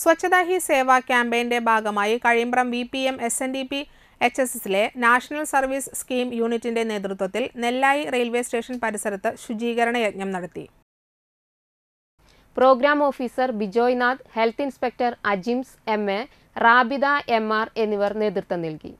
Swachhata he save ക്യാമ്പയിൻ്റെ ഭാഗമായി Kazhimbram V P M S N D P H S S national service scheme യൂണിറ്റിൻ്റെ നേതൃത്വത്തിൽ Nellayi railway station പരിസരത്ത് ശുചീകരണ യജ്ഞം നടത്തി programme officer Bijoy Nath health inspector Ajims M A Rabida M R എന്നിവർ നേതൃത്വം നൽകി